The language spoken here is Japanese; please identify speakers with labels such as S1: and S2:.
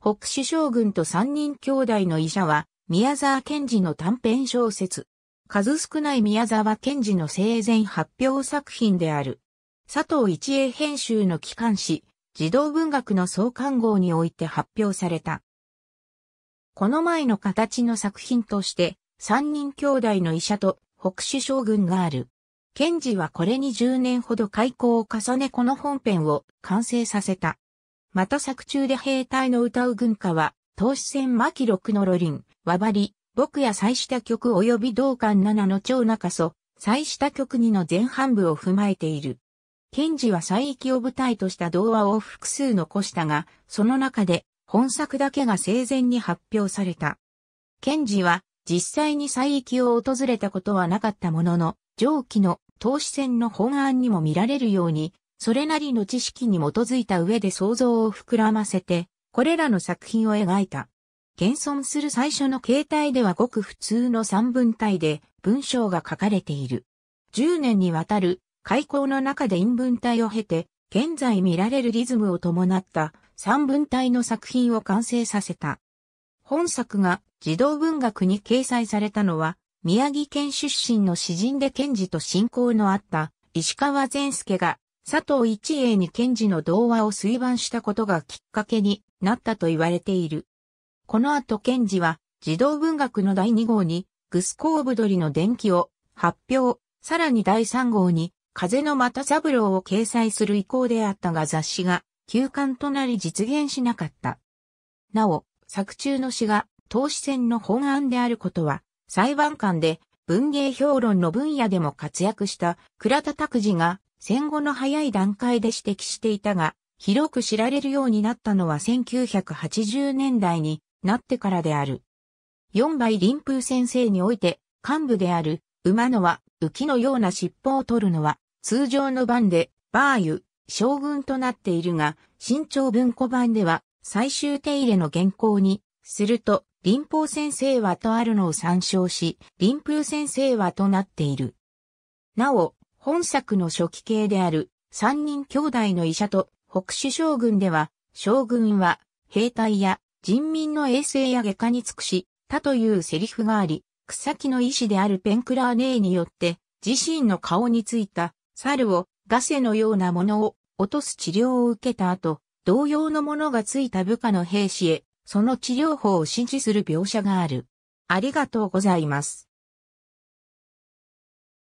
S1: 北市将軍と三人兄弟の医者は、宮沢賢治の短編小説。数少ない宮沢賢治の生前発表作品である。佐藤一英編集の機関誌、児童文学の創刊号において発表された。この前の形の作品として、三人兄弟の医者と北市将軍がある。賢治はこれに10年ほど開校を重ねこの本編を完成させた。また作中で兵隊の歌う軍歌は、投資戦巻六のロリン、和張り、僕やし下曲及び同館七の超中祖、し下曲2の前半部を踏まえている。賢治は祭域を舞台とした童話を複数残したが、その中で本作だけが生前に発表された。賢治は実際に祭域を訪れたことはなかったものの、上記の投資戦の本案にも見られるように、それなりの知識に基づいた上で想像を膨らませて、これらの作品を描いた。現存する最初の形態ではごく普通の三分体で文章が書かれている。10年にわたる開口の中で陰文体を経て、現在見られるリズムを伴った三分体の作品を完成させた。本作が児童文学に掲載されたのは、宮城県出身の詩人で賢治と親交のあった石川善介が佐藤一英に賢治の童話を推判したことがきっかけになったと言われている。この後賢治は児童文学の第2号にグスコーブドリの伝記を発表、さらに第3号に風の又三郎を掲載する意向であったが雑誌が休刊となり実現しなかった。なお、作中の詩が投資戦の本案であることは裁判官で文芸評論の分野でも活躍した倉田拓司が戦後の早い段階で指摘していたが、広く知られるようになったのは1980年代になってからである。四倍林風先生において、幹部である馬のは浮きのような尻尾を取るのは、通常の番で、バーユ、将軍となっているが、新潮文庫版では、最終手入れの原稿に、すると、林峰先生はとあるのを参照し、林風先生はとなっている。なお、本作の初期形である三人兄弟の医者と北首将軍では、将軍は兵隊や人民の衛生や外科に尽くし、他というセリフがあり、草木の医師であるペンクラーネーによって、自身の顔についた猿をガセのようなものを落とす治療を受けた後、同様のものがついた部下の兵士へ、その治療法を指示する描写がある。ありがとうございます。